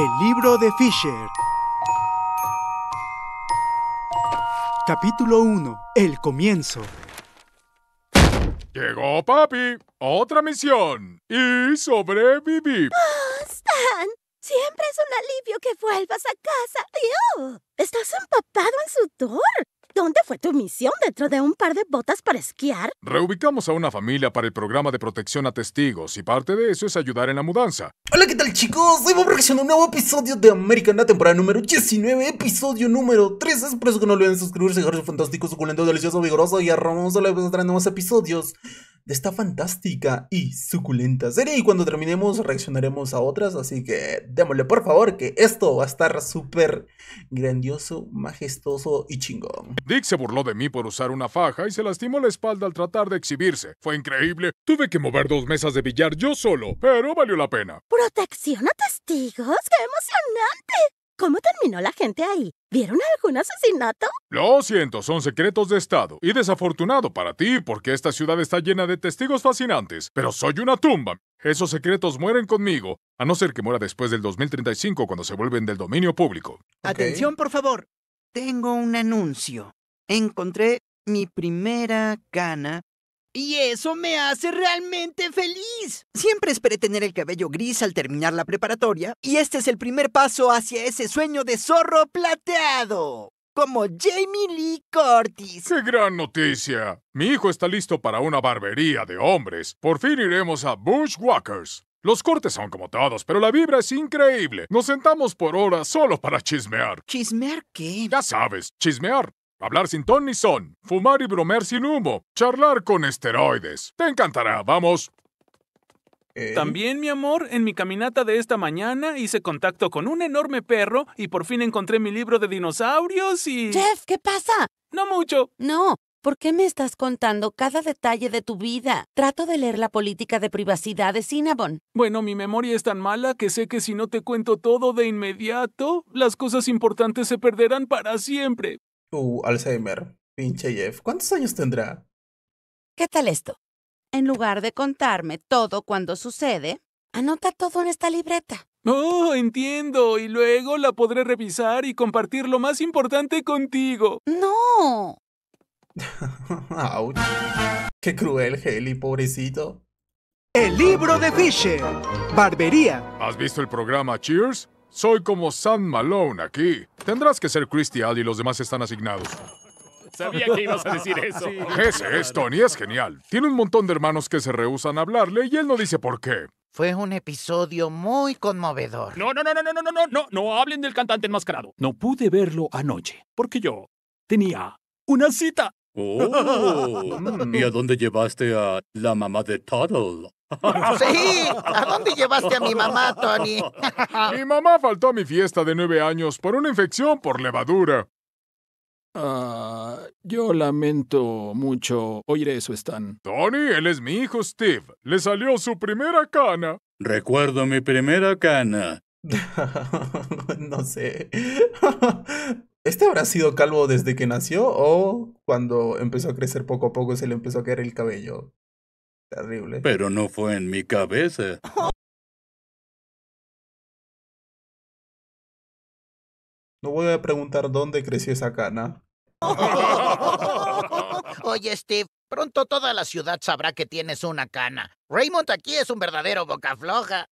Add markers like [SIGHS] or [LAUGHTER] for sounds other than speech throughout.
El libro de Fisher. Capítulo 1. El comienzo. Llegó papi. Otra misión. Y sobreviví. Oh, Stan, siempre es un alivio que vuelvas a casa. ¡Ew! Estás empapado en sudor. ¿Dónde fue tu misión dentro de un par de botas para esquiar? Reubicamos a una familia para el programa de protección a testigos y parte de eso es ayudar en la mudanza. Hola, ¿qué tal chicos? Hoy vamos a un nuevo episodio de Americana, temporada número 19, episodio número 3. Es por eso que no olviden suscribirse, dejar su fantástico, suculento, delicioso, vigoroso y a Ramón solo traer nuevos episodios de esta fantástica y suculenta serie. Y cuando terminemos reaccionaremos a otras, así que démosle por favor que esto va a estar súper grandioso, majestuoso y chingón. Dick se burló de mí por usar una faja y se lastimó la espalda al tratar de exhibirse. Fue increíble. Tuve que mover dos mesas de billar yo solo, pero valió la pena. ¿Protección a testigos? ¡Qué emocionante! ¿Cómo terminó la gente ahí? ¿Vieron algún asesinato? Lo siento, son secretos de Estado. Y desafortunado para ti, porque esta ciudad está llena de testigos fascinantes. Pero soy una tumba. Esos secretos mueren conmigo, a no ser que muera después del 2035 cuando se vuelven del dominio público. Atención, por favor. Tengo un anuncio. Encontré mi primera cana y eso me hace realmente feliz. Siempre esperé tener el cabello gris al terminar la preparatoria, y este es el primer paso hacia ese sueño de zorro plateado. Como Jamie Lee Curtis. ¡Qué gran noticia! Mi hijo está listo para una barbería de hombres. Por fin iremos a Bushwalkers. Los cortes son como todos, pero la vibra es increíble. Nos sentamos por horas solo para chismear. ¿Chismear qué? Ya sabes, chismear. Hablar sin ton ni son, fumar y bromear sin humo, charlar con esteroides. Te encantará, vamos. Eh. También, mi amor, en mi caminata de esta mañana hice contacto con un enorme perro y por fin encontré mi libro de dinosaurios y... Jeff, ¿qué pasa? No mucho. No, ¿Por qué me estás contando cada detalle de tu vida? Trato de leer la política de privacidad de Cinnabon. Bueno, mi memoria es tan mala que sé que si no te cuento todo de inmediato, las cosas importantes se perderán para siempre. Uh, Alzheimer. Pinche Jeff. ¿Cuántos años tendrá? ¿Qué tal esto? En lugar de contarme todo cuando sucede, anota todo en esta libreta. Oh, entiendo. Y luego la podré revisar y compartir lo más importante contigo. No. [LAUGHS] Qué cruel, Heli, pobrecito. El libro de Fisher. Barbería. ¿Has visto el programa Cheers? Soy como Sam Malone aquí. Tendrás que ser cristian y los demás están asignados. Sabía que ibas a decir eso. [LAUGHS] Ese es Tony, es genial. Tiene un montón de hermanos que se rehusan a hablarle y él no dice por qué. Fue un episodio muy conmovedor. No, no, no, no, no, no, no, no, no hablen del cantante enmascarado. No pude verlo anoche, porque yo tenía una cita. Oh. [LAUGHS] Mm. ¿Y a dónde llevaste a la mamá de Toddle? Sí, ¿a dónde llevaste a mi mamá, Tony? [LAUGHS] mi mamá faltó a mi fiesta de nueve años por una infección por levadura. Ah, yo lamento mucho oír eso, Stan. Tony, él es mi hijo Steve. Le salió su primera cana. Recuerdo mi primera cana. [LAUGHS] no sé. [LAUGHS] ¿Este habrá sido calvo desde que nació o cuando empezó a crecer poco a poco se le empezó a caer el cabello? Terrible. Pero no fue en mi cabeza. [LAUGHS] No voy a preguntar dónde creció esa cana. [LAUGHS] [LAUGHS] Oye, Steve, pronto toda la ciudad sabrá que tienes una cana. Raymond aquí es un verdadero boca floja.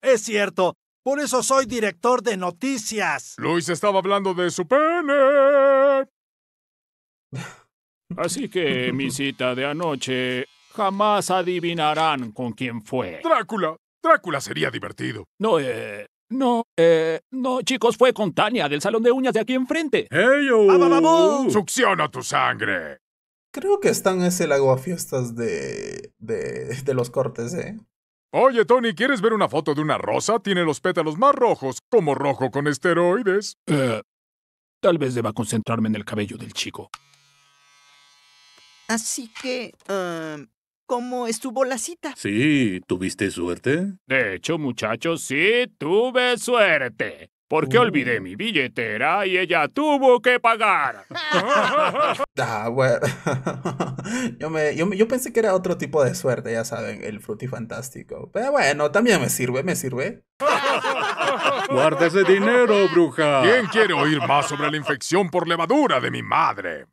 es cierto. Por eso soy director de noticias. Luis estaba hablando de su pene. Así que mi cita de anoche Jamás adivinarán con quién fue. Drácula. Drácula sería divertido. No, eh... No, eh... No, chicos, fue con Tania, del salón de uñas de aquí enfrente. ¡Ey, ¡Succiona tu sangre! Creo que están ese lago a fiestas de, de, de los cortes, ¿eh? Oye, Tony, ¿quieres ver una foto de una rosa? Tiene los pétalos más rojos, como rojo con esteroides. Eh, tal vez deba concentrarme en el cabello del chico. Así que, em, cómo estuvo la cita. Sí, ¿tuviste suerte? De hecho, muchachos, sí, tuve suerte. Porque olvidé oh. mi billetera y ella tuvo que pagar. [LAUGHS] [LAUGHS] ah, bueno. [LAUGHS] yo, me, yo, pensé que era otro tipo de suerte, ya saben, el frutifantástico. Pero bueno, también me sirve, me sirve. Guarda ese dinero, bruja. ¿Quién quiere oír más sobre la infección por levadura de mi madre?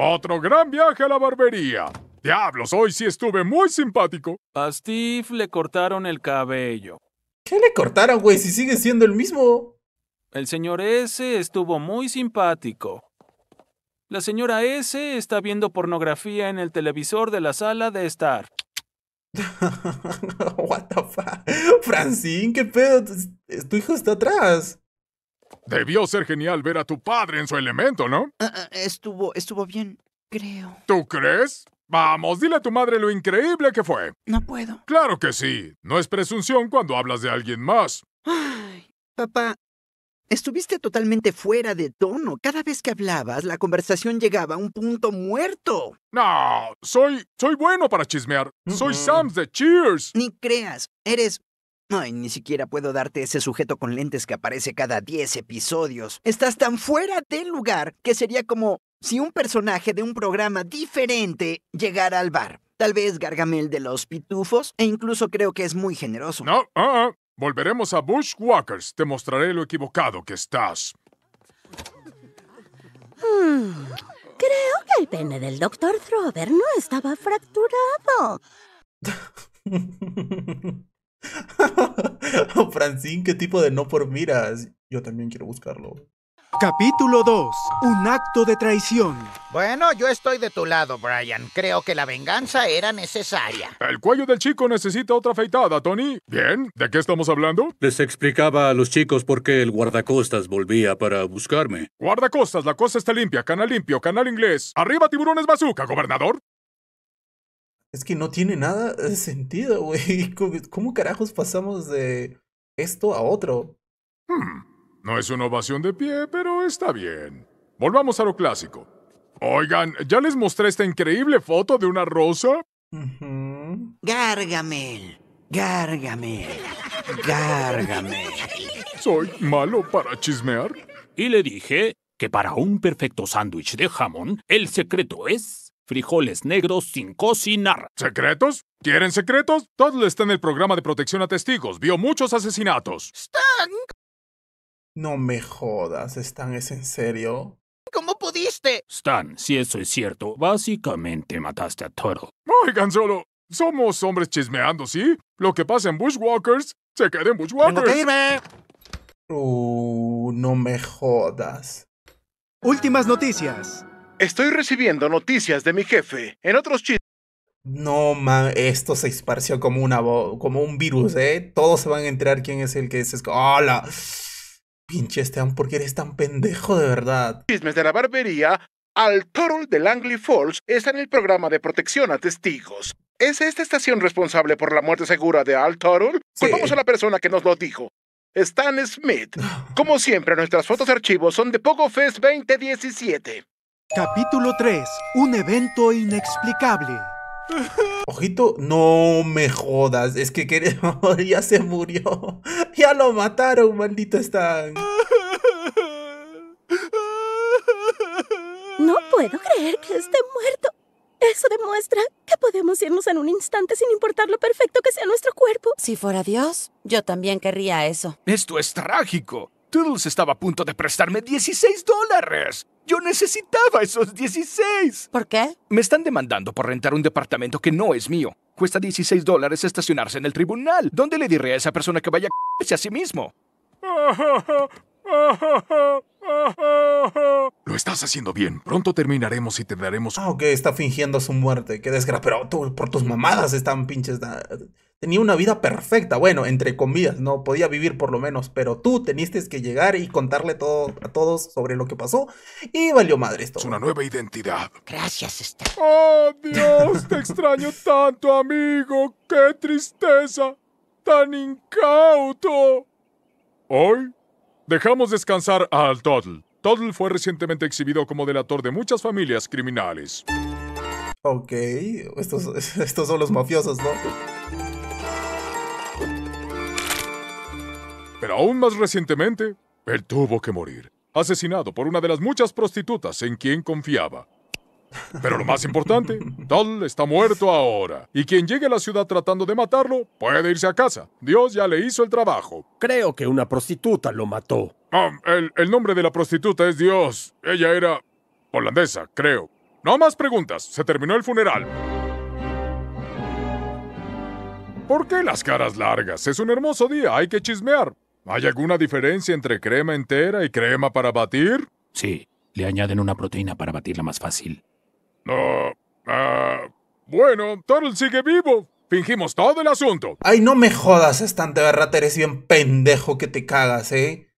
Otro gran viaje a la barbería. Diablos, hoy sí estuve muy simpático. A Steve le cortaron el cabello. ¿Qué le cortaron, güey? Si sigue siendo el mismo. El señor S estuvo muy simpático. La señora S está viendo pornografía en el televisor de la sala de estar. [LAUGHS] What the fuck? Francine, qué pedo. Tu hijo está atrás. Debió ser genial ver a tu padre en su elemento, ¿no? Ah, ah, estuvo, estuvo bien, creo. ¿Tú crees? Vamos, dile a tu madre lo increíble que fue. No puedo. Claro que sí. No es presunción cuando hablas de alguien más. Ay, papá, Estuviste totalmente fuera de tono. Cada vez que hablabas, la conversación llegaba a un punto muerto. No, soy soy bueno para chismear. Soy Sams de Cheers. Ni creas, eres Ay, ni siquiera puedo darte ese sujeto con lentes que aparece cada 10 episodios. Estás tan fuera de lugar que sería como si un personaje de un programa diferente llegara al bar. Tal vez Gargamel de los Pitufos, e incluso creo que es muy generoso. No, ah, ah. volveremos a Bushwalkers. Te mostraré lo equivocado que estás. Hmm. creo que el pene del Dr. Throver no estaba fracturado. [LAUGHS] [LAUGHS] Francín, ¿qué tipo de no por miras? Yo también quiero buscarlo. Capítulo 2. Un acto de traición. Bueno, yo estoy de tu lado, Brian. Creo que la venganza era necesaria. El cuello del chico necesita otra afeitada, Tony. Bien, ¿de qué estamos hablando? Les explicaba a los chicos por qué el guardacostas volvía para buscarme. Guardacostas, la cosa está limpia. Canal limpio, canal inglés. Arriba tiburones bazooka, gobernador. Es que no tiene nada de sentido, güey. [LAUGHS] ¿Cómo carajos pasamos de esto a otro? Hmm, no es una ovación de pie, pero está bien. Volvamos a lo clásico. Oigan, ¿ya les mostré esta increíble foto de una rosa? Gargamel, ¡Gárgame Gárgamel, ¿Soy malo para chismear? Y le dije que para un perfecto sándwich de jamón, el secreto es frijoles negros sin cocinar. ¿Secretos? ¿Quieren secretos? Todos está en el programa de protección a testigos. Vio muchos asesinatos. ¡Stan! No me jodas, Stan, ¿es en serio? ¿Cómo pudiste? Stan, si eso es cierto, básicamente mataste a Toro. Oigan solo, somos hombres chismeando, ¿sí? Lo que pasa en Bushwalkers se queda en Bushwalkers. ¡Tengo Uh, no me jodas. Últimas noticias. Estoy recibiendo noticias de mi jefe. En otros chismes No, man, esto se esparció como, una como un virus, ¿eh? Todos se van a enterar quién es el que es. ¡Hola! Pinche Esteban, ¿por qué eres tan pendejo de verdad? Chismes de la barbería al Toro de Langley Falls está en el programa de protección a testigos. ¿Es esta estación responsable por la muerte segura de Al Toro? Sí. a la persona que nos lo dijo. Stan Smith. [GASPS] Como siempre, nuestras fotos de archivos son de Pogo Fest 2017. Capítulo 3. Un evento inexplicable. Ojito, no me jodas, es que queremos, [LAUGHS] ya se murió. Ya lo mataron, maldito Stan. No puedo creer que esté muerto. Eso demuestra que podemos irnos en un instante sin importar lo perfecto que sea nuestro cuerpo. Si fuera Dios, yo también querría eso. Esto es trágico. Toodles estaba a punto de prestarme 16 dólares. Yo necesitaba esos 16. ¿Por qué? Me están demandando por rentar un departamento que no es mío. Cuesta 16 dólares estacionarse en el tribunal. ¿Dónde le diré a esa persona que vaya a a sí mismo? Lo estás haciendo bien. Pronto terminaremos y te daremos. Ah, ok, está fingiendo su muerte. Qué desgracia. Pero tú, por tus mamadas están pinches tenía una vida perfecta, bueno, entre comillas, no podía vivir por lo menos, pero tú teniste que llegar y contarle todo a todos sobre lo que pasó y valió madre esto. Es una nueva identidad. Gracias, Esther. Oh, Dios, te extraño tanto, amigo. Qué tristeza. Tan incauto. Hoy dejamos descansar al Toddle. Toddle fue recientemente exhibido como delator de muchas familias criminales. Ok, estos, [LAUGHS] estos son los mafiosos, ¿no? Aún más recientemente, él tuvo que morir, asesinado por una de las muchas prostitutas en quien confiaba. Pero lo más importante, [LAUGHS] Doll está muerto ahora, y quien llegue a la ciudad tratando de matarlo puede irse a casa. Dios ya le hizo el trabajo. Creo que una prostituta lo mató. Ah, el, el nombre de la prostituta es Dios. Ella era holandesa, creo. No más preguntas, se terminó el funeral. ¿Por qué las caras largas? Es un hermoso día, hay que chismear. ¿Hay alguna diferencia entre crema entera y crema para batir? Sí, le añaden una proteína para batirla más fácil. No. ah, bueno, Turtle sigue vivo. Fingimos todo el asunto. Ay, no me jodas, estante verdad eres bien pendejo que te cagas, ¿eh?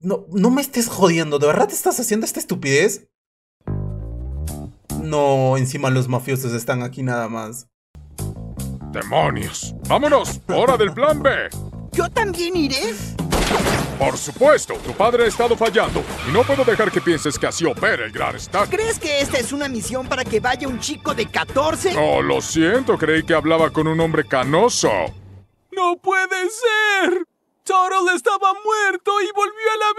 No, no me estés jodiendo, ¿de verdad te estás haciendo esta estupidez? No, encima los mafiosos están aquí nada más. ¡Demonios! ¡Vámonos! ¡Hora del plan B! ¿Yo también iré? Por supuesto, tu padre ha estado fallando y no puedo dejar que pienses que así opera el Gran Stack. ¿Crees que esta es una misión para que vaya un chico de 14? Oh, lo siento, creí que hablaba con un hombre canoso. ¡No puede ser! Turtle estaba muerto y volvió a la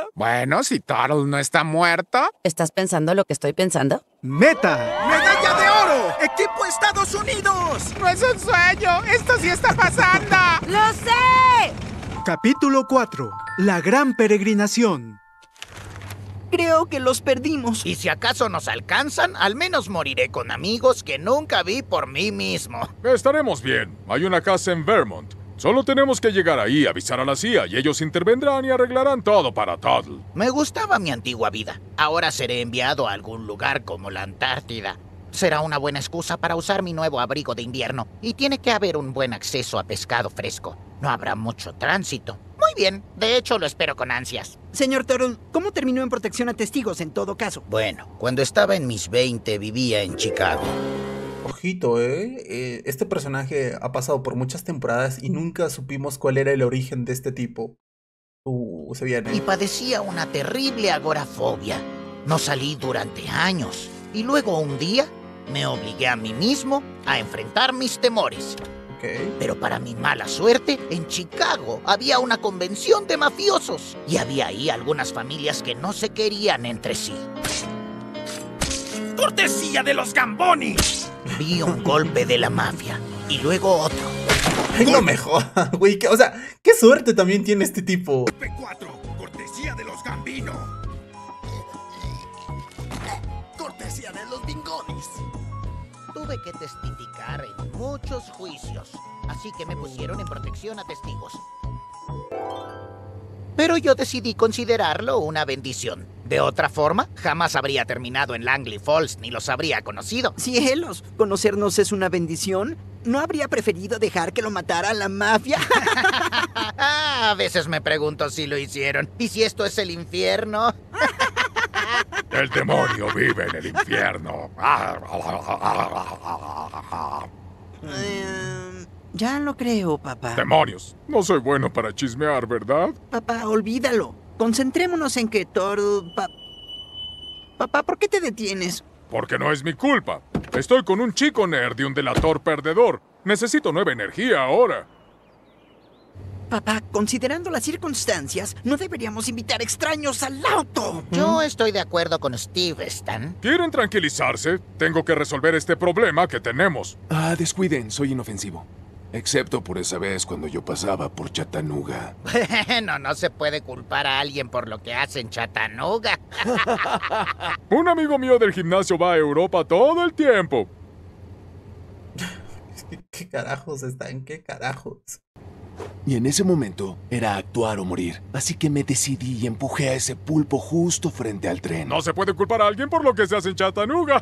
vida. Bueno, si Turtle no está muerto. ¿Estás pensando lo que estoy pensando? ¡Meta! ¡Medalla de oro! ¡Equipo Estados Unidos! No es un sueño, esto sí está pasando. [LAUGHS] ¡Lo sé! Capítulo 4. La gran peregrinación. Creo que los perdimos. Y si acaso nos alcanzan, al menos moriré con amigos que nunca vi por mí mismo. Estaremos bien. Hay una casa en Vermont Solo tenemos que llegar ahí, avisar a la CIA y ellos intervendrán y arreglarán todo para Todd. Me gustaba mi antigua vida. Ahora seré enviado a algún lugar como la Antártida. Será una buena excusa para usar mi nuevo abrigo de invierno y tiene que haber un buen acceso a pescado fresco. No habrá mucho tránsito. Muy bien, de hecho lo espero con ansias. Señor Torun. ¿cómo terminó en protección a testigos en todo caso? Bueno, cuando estaba en mis 20 vivía en Chicago. Ojito, ¿eh? ¿eh? Este personaje ha pasado por muchas temporadas y nunca supimos cuál era el origen de este tipo. Uh, se Y padecía una terrible agorafobia. No salí durante años y luego un día me obligué a mí mismo a enfrentar mis temores. Pero para mi mala suerte, en Chicago había una convención de mafiosos y había ahí algunas familias que no se querían entre sí. ¡Cortesía de los Gamboni! Vi un golpe de la mafia y luego otro. No mejor, [LAUGHS] güey. O sea, qué suerte también tiene este tipo. P4, cortesía de los Gambino. Cortesía de los Bingonis. Tuve que testificar en muchos juicios, así que me pusieron en protección a testigos pero yo decidí considerarlo una bendición. De otra forma, jamás habría terminado en Langley Falls ni los habría conocido. ¡Cielos! ¿Conocernos es una bendición? ¿No habría preferido dejar que lo matara la mafia? [LAUGHS] a veces me pregunto si lo hicieron. ¿Y si esto es el infierno? [LAUGHS] el demonio vive en el infierno. [LAUGHS] Em, ya lo creo, papá. ¡Demonios! No soy bueno para chismear, ¿verdad? Papá, olvídalo. Concentrémonos en que todo... Papá, ¿por qué te detienes? Porque no es mi culpa. Estoy con un chico nerd y un delator perdedor. Necesito nueva energía ahora. Papá, considerando las circunstancias, no deberíamos invitar extraños al auto. Yo estoy de acuerdo con Steve, Stan. ¿Quieren tranquilizarse? Tengo que resolver este problema que tenemos. Ah, descuiden, soy inofensivo. Excepto por esa vez cuando yo pasaba por Chattanooga. Bueno, no se puede culpar a alguien por lo que hace en Chattanooga. [LAUGHS] Un amigo mío del gimnasio va a Europa todo el tiempo. ¿Qué, ¿Qué, carajos están? ¿Qué carajos? Y en ese momento era actuar o morir, así que me decidí y empujé a ese pulpo justo frente al tren. No se puede culpar a alguien por lo que se hace en Chattanooga.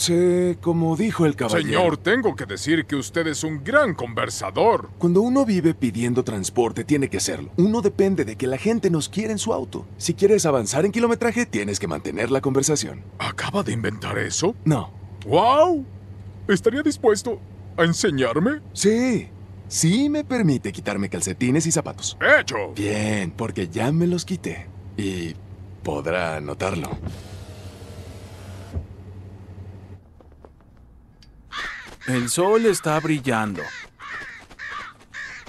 Sé como dijo el caballero. Señor, tengo que decir que usted es un gran conversador. Cuando uno vive pidiendo transporte, tiene que serlo. Uno depende de que la gente nos quiera en su auto. Si quieres avanzar en kilometraje, tienes que mantener la conversación. ¿Acaba de inventar eso? No. ¡Wow! ¿Estaría dispuesto a enseñarme? Sí. Sí me permite quitarme calcetines y zapatos. ¡Hecho! Bien, porque ya me los quité. Y podrá notarlo. El sol está brillando.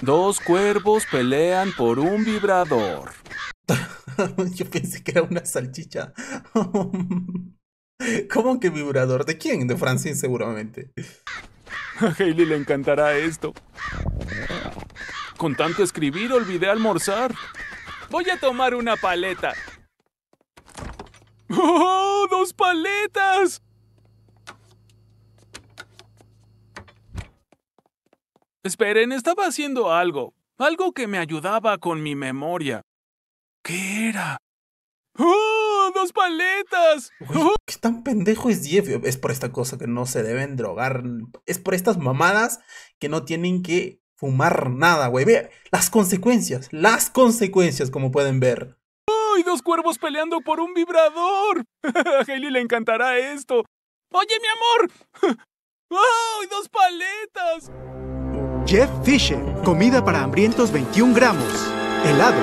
Dos cuervos pelean por un vibrador. [LAUGHS] Yo pensé que era una salchicha. [LAUGHS] ¿Cómo que vibrador? ¿De quién? De Francine seguramente. A Hailey le encantará esto. Con tanto escribir olvidé almorzar. Voy a tomar una paleta. ¡Oh! ¡Dos paletas! Esperen, estaba haciendo algo, algo que me ayudaba con mi memoria. ¿Qué era? ¡Oh! ¡Dos paletas! ¡Oh! ¿Qué tan pendejo es Jeff? Es por esta cosa que no se deben drogar. Es por estas mamadas que no tienen que fumar nada, güey. Ve las consecuencias, las consecuencias, como pueden ver. ¡Oh! dos cuervos peleando por un vibrador! [LAUGHS] A Hailey le encantará esto. ¡Oye, mi amor! ¡Oh! [LAUGHS] dos paletas! Jeff Fisher, comida para hambrientos 21 gramos, helado.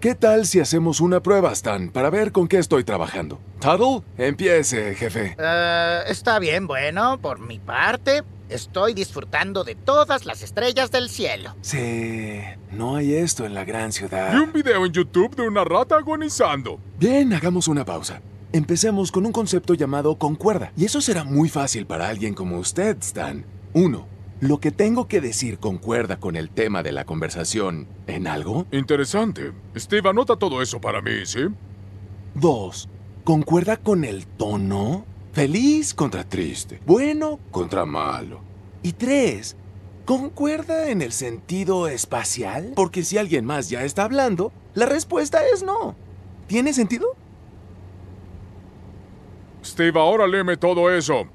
¿Qué tal si hacemos una prueba, Stan, para ver con qué estoy trabajando? Tuttle, empiece, jefe. Eh, está bien, bueno, por mi parte, Estoy disfrutando de todas las estrellas del cielo. Sí, no hay esto en la gran ciudad. Y un video en YouTube de una rata agonizando. Bien, hagamos una pausa. Empecemos con un concepto llamado concuerda, y eso será muy fácil para alguien como usted, Stan. Uno, ¿Lo que tengo que decir concuerda con el tema de la conversación en algo? Interesante. Steve, anota todo eso para mí, ¿sí? 2. ¿Concuerda con el tono? Feliz contra triste, bueno contra malo. Y 3. ¿Concuerda en el sentido espacial? Porque si alguien más ya está hablando, la respuesta es no. ¿Tiene sentido? ahora léeme todo eso.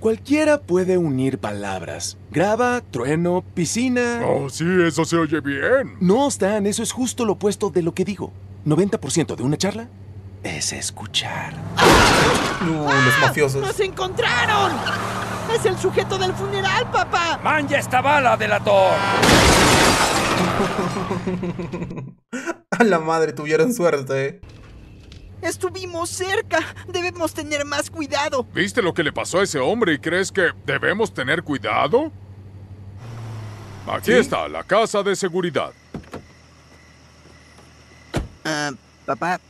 Cualquiera puede unir palabras. Graba, trueno, piscina. Oh, sí, eso se oye bien. No, Stan, eso es justo lo opuesto de lo que digo. 90% de una charla es escuchar. No, los mafiosos. ¡Nos encontraron! ¡Es el sujeto del funeral, papá! ¡Manja esta bala, delator! [LAUGHS] A la madre, tuvieron suerte, eh. Estuvimos cerca. Debemos tener más cuidado. ¿Viste lo que le pasó a ese hombre y crees que debemos tener cuidado? Aquí está, la casa de seguridad. Ah, papá,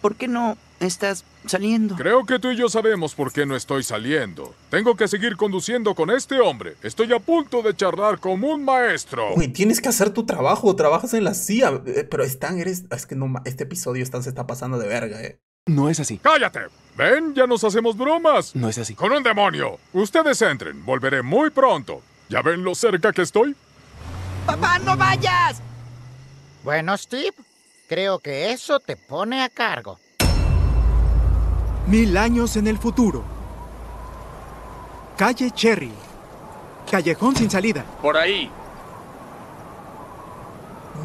¿por qué no estás saliendo. Creo que tú y yo sabemos por qué no estoy saliendo. Tengo que seguir conduciendo con este hombre. Estoy a punto de charlar como un maestro. Uy, tienes que hacer tu trabajo. Trabajas en la CIA. Eh, pero Stan, eres... Es que no... Este episodio Stan se está pasando de verga, eh. No es así. ¡Cállate! Ven, ya nos hacemos bromas. No es así. ¡Con un demonio! Ustedes entren. Volveré muy pronto. ¿Ya ven lo cerca que estoy? ¡Papá, no vayas! Bueno, Steve, creo que eso te pone a cargo. Mil años en el futuro. Calle Cherry. Callejón sin salida. Por ahí.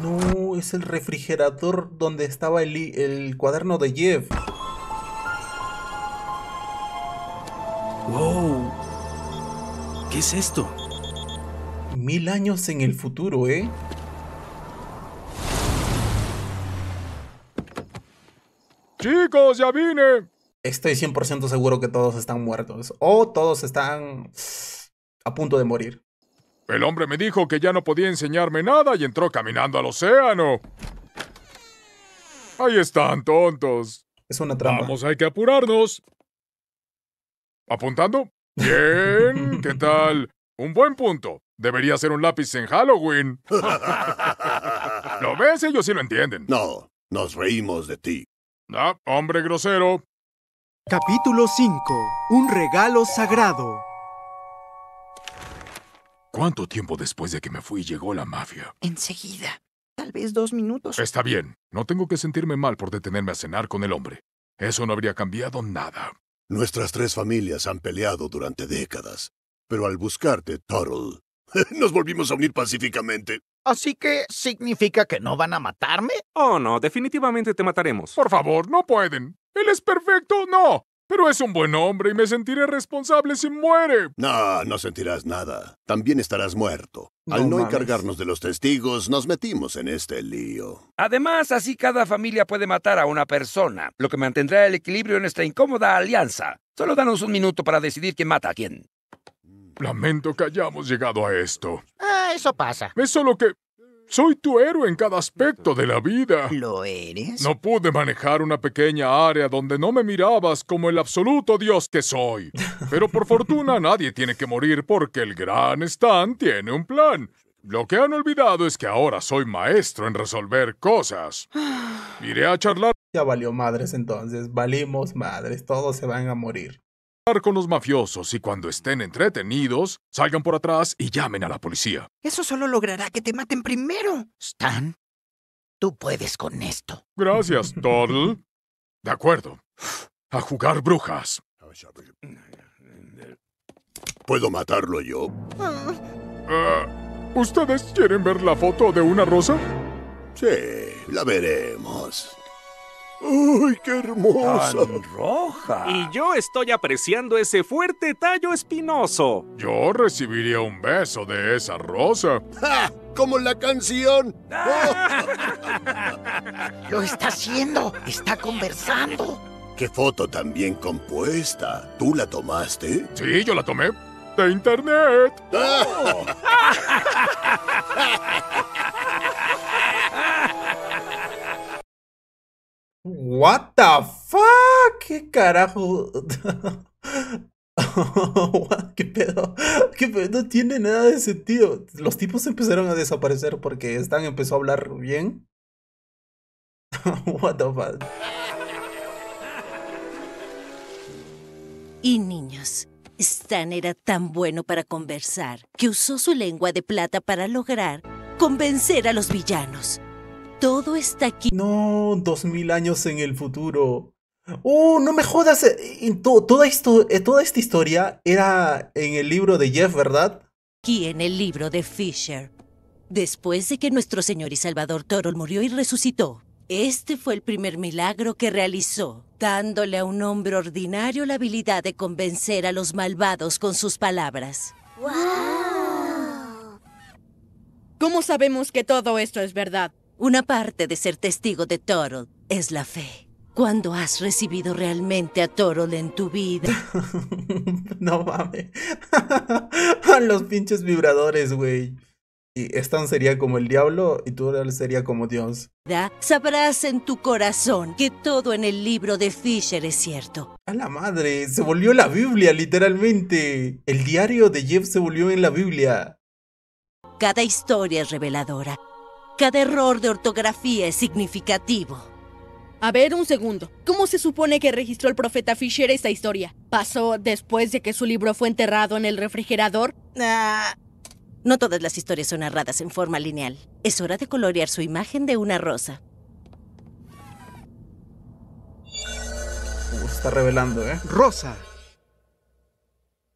No, es el refrigerador donde estaba el, cuaderno de Jeff. Wow. ¿Qué es esto? Mil años en el futuro, ¿eh? Chicos, ya vine estoy 100% seguro que todos están muertos o todos están a punto de morir. El hombre me dijo que ya no podía enseñarme nada y entró caminando al océano. Ahí están, tontos. Es una trampa. Vamos, hay que apurarnos. ¿Apuntando? Bien, [LAUGHS] ¿qué tal? Un buen punto. Debería ser un lápiz en Halloween. [LAUGHS] ¿Lo ves? Ellos sí lo entienden. No, nos reímos de ti. Ah, hombre grosero. Capítulo 5. Un regalo sagrado. ¿Cuánto tiempo después de que me fui llegó la mafia? Enseguida. Tal vez dos minutos. Está bien. No tengo que sentirme mal por detenerme a cenar con el hombre. Eso no habría cambiado nada. Nuestras tres familias han peleado durante décadas, pero al buscarte, Tuttle... [LAUGHS] Nos volvimos a unir pacíficamente. Así que, ¿significa que no van a matarme? Oh, no, definitivamente te mataremos. Por favor, no pueden. Él es perfecto, no. Pero es un buen hombre y me sentiré responsable si muere. No, no sentirás nada. También estarás muerto. Al no, encargarnos de los testigos, nos metimos en este lío. Además, así cada familia puede matar a una persona, lo que mantendrá el equilibrio en esta incómoda alianza. Solo danos un minuto para decidir quién mata a quién. Lamento que hayamos llegado a esto. Ah, eso pasa. Es solo que soy tu héroe en cada aspecto de la vida. ¿Lo eres? No pude manejar una pequeña área donde no me mirabas como el absoluto dios que soy. Pero por fortuna [LAUGHS] nadie tiene que morir porque el gran Stan tiene un plan. Lo que han olvidado es que ahora soy maestro en resolver cosas. [SIGHS] Iré a charlar. Ya valió madres entonces, valimos madres, todos se van a morir con los mafiosos y cuando estén entretenidos, salgan por atrás y llamen a la policía. Eso solo logrará que te maten primero. Stan, tú puedes con esto. Gracias, Todd. De acuerdo. A jugar brujas. ¿Puedo matarlo yo? Ah, ¿Ustedes quieren ver la foto de una rosa? Sí, la veremos. ¡Ay, qué hermosa! Tan roja! Y yo estoy apreciando ese fuerte tallo espinoso. Yo recibiría un beso de esa rosa. ¡Ja! ¡Como la canción! [LAUGHS] ¡Lo está haciendo! ¡Está conversando! ¡Qué foto tan bien compuesta! ¿Tú la tomaste? Sí, yo la tomé. De internet. [LAUGHS] [LAUGHS] What the fuck? ¿Qué carajo? [LAUGHS] ¿Qué pedo? ¿Qué pedo? No tiene nada de sentido. Los tipos empezaron a desaparecer porque Stan empezó a hablar bien. [LAUGHS] What the fuck? Y niños, Stan era tan bueno para conversar que usó su lengua de plata para lograr convencer a los villanos. Todo está aquí. No, dos mil años en el futuro. ¡Oh, no me jodas! Eh, toda, eh, toda esta historia era en el libro de Jeff, ¿verdad? Aquí en el libro de Fisher. Después de que nuestro señor y Salvador Toro murió y resucitó, este fue el primer milagro que realizó, dándole a un hombre ordinario la habilidad de convencer a los malvados con sus palabras. ¡Wow! ¿Cómo sabemos que todo esto es verdad? Una parte de ser testigo de toro es la fe. ¿Cuándo has recibido realmente a Torol en tu vida? [LAUGHS] no mames. [LAUGHS] Los pinches vibradores, güey. Y Stan sería como el diablo y tú sería como Dios. Sabrás en tu corazón que todo en el libro de Fisher es cierto. A la madre, se volvió la Biblia, literalmente. El diario de Jeff se volvió en la Biblia. Cada historia es reveladora cada error de ortografía es significativo. A ver, un segundo. ¿Cómo se supone que registró el profeta Fisher esta historia? ¿Pasó después de que su libro fue enterrado en el refrigerador? Ah, no todas las historias son narradas en forma lineal. Es hora de colorear su imagen de una rosa. Uh, está revelando, ¿eh? Rosa.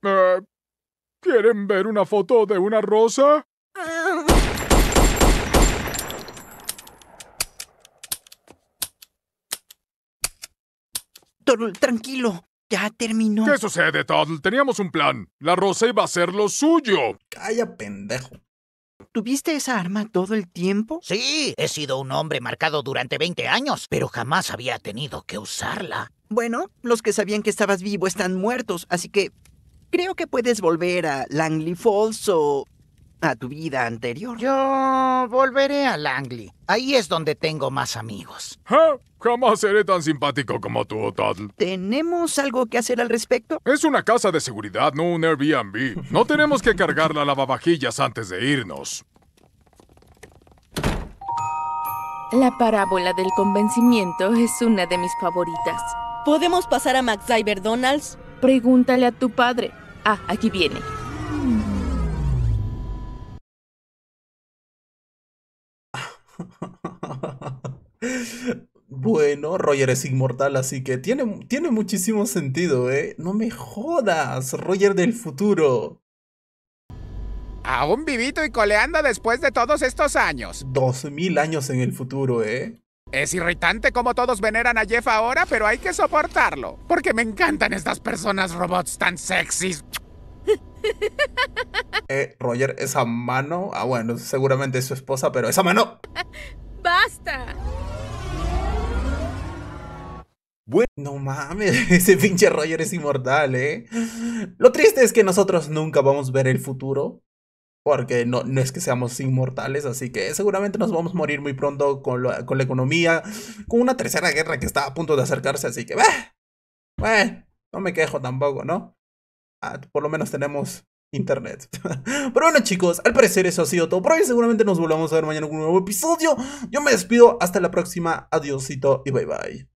Ah, ¿Quieren ver una foto de una rosa? tranquilo. Ya terminó. ¿Qué sucede, Todd? Teníamos un plan. La rosa iba a ser lo suyo. Calla, pendejo. ¿Tuviste esa arma todo el tiempo? Sí, he sido un hombre marcado durante 20 años, pero jamás había tenido que usarla. Bueno, los que sabían que estabas vivo están muertos, así que creo que puedes volver a Langley Falls o a tu vida anterior? Yo volveré a Langley. Ahí es donde tengo más amigos. Ah, jamás seré tan simpático como tú, Todd. ¿Tenemos algo que hacer al respecto? Es una casa de seguridad, no un Airbnb. No tenemos que cargar la lavavajillas antes de irnos. La parábola del convencimiento es una de mis favoritas. ¿Podemos pasar a MacGyver Donalds? Pregúntale a tu padre. Ah, aquí viene. Bueno, Roger es inmortal, así que tiene, tiene muchísimo sentido, ¿eh? No me jodas, Roger del futuro. Aún vivito y coleando después de todos estos años. Dos mil años en el futuro, ¿eh? Es irritante como todos veneran a Jeff ahora, pero hay que soportarlo, porque me encantan estas personas robots tan sexys eh, Roger, esa mano. Ah, bueno, seguramente es su esposa, pero esa mano. [LAUGHS] ¡Basta! Bueno, no mames, [LAUGHS] ese pinche Roger es inmortal, ¿eh? Lo triste es que nosotros nunca vamos a ver el futuro, porque no, no es que seamos inmortales, así que seguramente nos vamos a morir muy pronto con, con la economía, con una tercera guerra que está a punto de acercarse, así que, bah, bueno, no me quejo tampoco, ¿no? por lo menos tenemos internet. [LAUGHS] Pero bueno chicos, al parecer eso ha sido todo por hoy. Seguramente nos volvamos a ver mañana con un nuevo episodio. Yo me despido, hasta la próxima. Adiósito y bye bye.